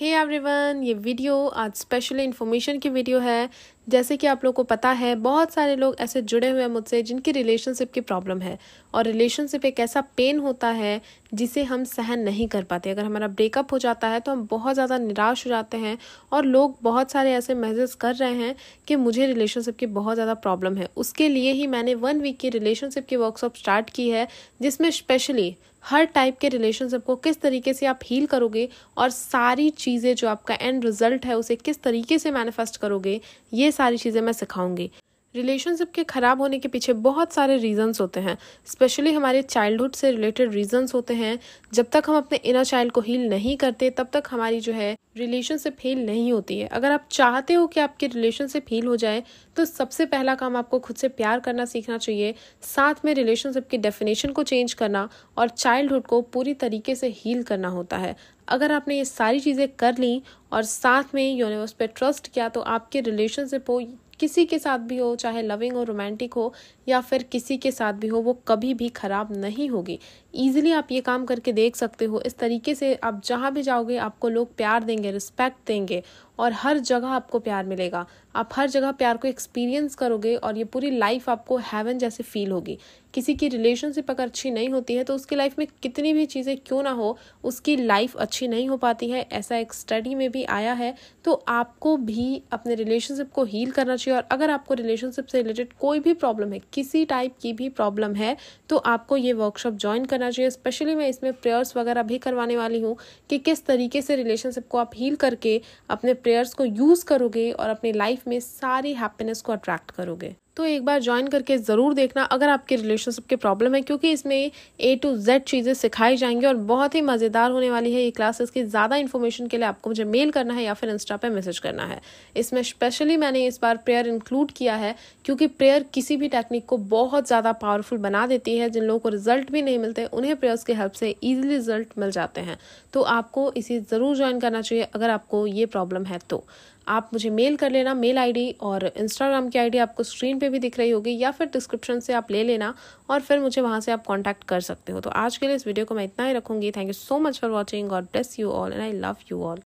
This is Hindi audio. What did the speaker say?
हे एवरीवन ये वीडियो आज स्पेशल इन्फॉर्मेशन की वीडियो है जैसे कि आप लोग को पता है बहुत सारे लोग ऐसे जुड़े हुए हैं मुझसे जिनकी रिलेशनशिप की प्रॉब्लम है और रिलेशनशिप एक ऐसा पेन होता है जिसे हम सहन नहीं कर पाते अगर हमारा ब्रेकअप हो जाता है तो हम बहुत ज़्यादा निराश हो जाते हैं और लोग बहुत सारे ऐसे मैसेज कर रहे हैं कि मुझे रिलेशनशिप की बहुत ज़्यादा प्रॉब्लम है उसके लिए ही मैंने वन वीक की रिलेशनशिप की वर्कशॉप स्टार्ट की है जिसमें स्पेशली हर टाइप के रिलेशनशिप को किस तरीके से आप हील करोगे और सारी चीज़ें जो आपका एंड रिजल्ट है उसे किस तरीके से मैनिफेस्ट करोगे ये सारी चीज़ें मैं सिखाऊंगी रिलेशनशिप के ख़राब होने के पीछे बहुत सारे रीजंस होते हैं स्पेशली हमारे चाइल्डहुड से रिलेटेड रीजंस होते हैं जब तक हम अपने इनर चाइल्ड को हील नहीं करते तब तक हमारी जो है रिलेशनशिप हील नहीं होती है अगर आप चाहते हो कि आपके रिलेशनशिप हील हो जाए तो सबसे पहला काम आपको खुद से प्यार करना सीखना चाहिए साथ में रिलेशनशिप की डेफिनेशन को चेंज करना और चाइल्डहुड को पूरी तरीके से हील करना होता है अगर आपने ये सारी चीज़ें कर ली और साथ में यूनिवर्स पर ट्रस्ट किया तो आपके रिलेशनशिप हो किसी के साथ भी हो चाहे लविंग और रोमांटिक हो या फिर किसी के साथ भी हो वो कभी भी ख़राब नहीं होगी ईजिली आप ये काम करके देख सकते हो इस तरीके से आप जहाँ भी जाओगे आपको लोग प्यार देंगे रिस्पेक्ट देंगे और हर जगह आपको प्यार मिलेगा आप हर जगह प्यार को एक्सपीरियंस करोगे और ये पूरी लाइफ आपको हैवन जैसे फील होगी किसी की रिलेशनशिप अगर अच्छी नहीं होती है तो उसकी लाइफ में कितनी भी चीज़ें क्यों ना हो उसकी लाइफ अच्छी नहीं हो पाती है ऐसा एक स्टडी में भी आया है तो आपको भी अपने रिलेशनशिप को हील करना चाहिए और अगर आपको रिलेशनशिप से रिलेटेड कोई भी प्रॉब्लम है किसी टाइप की भी प्रॉब्लम है तो आपको ये वर्कशॉप ज्वाइन करना चाहिए स्पेशली मैं इसमें प्रेयर्स वगैरह भी करवाने वाली हूँ कि किस तरीके से रिलेशनशिप को आप हील करके अपने प्रेयर्स को यूज़ करोगे और अपनी लाइफ में सारी हैप्पीनेस को अट्रैक्ट करोगे तो एक बार ज्वाइन करके ज़रूर देखना अगर आपके रिलेशनशिप के प्रॉब्लम है क्योंकि इसमें ए टू जेड चीज़ें सिखाई जाएंगी और बहुत ही मज़ेदार होने वाली है ये क्लास इसकी ज़्यादा इन्फॉर्मेशन के लिए आपको मुझे मेल करना है या फिर इंस्टा पे मैसेज करना है इसमें स्पेशली मैंने इस बार प्रेयर इंक्लूड किया है क्योंकि प्रेयर किसी भी टेक्निक को बहुत ज़्यादा पावरफुल बना देती है जिन लोगों को रिजल्ट भी नहीं मिलते उन्हें प्रेयर्स की हेल्प से ईजिली रिजल्ट मिल जाते हैं तो आपको इसे ज़रूर ज्वाइन करना चाहिए अगर आपको ये प्रॉब्लम है तो आप मुझे मेल कर लेना मेल आईडी और इंस्टाग्राम की आईडी आपको स्क्रीन पे भी दिख रही होगी या फिर डिस्क्रिप्शन से आप ले लेना और फिर मुझे वहाँ से आप कॉन्टैक्ट कर सकते हो तो आज के लिए इस वीडियो को मैं इतना ही रखूँगी thank you so much for watching और bless you all and I love you all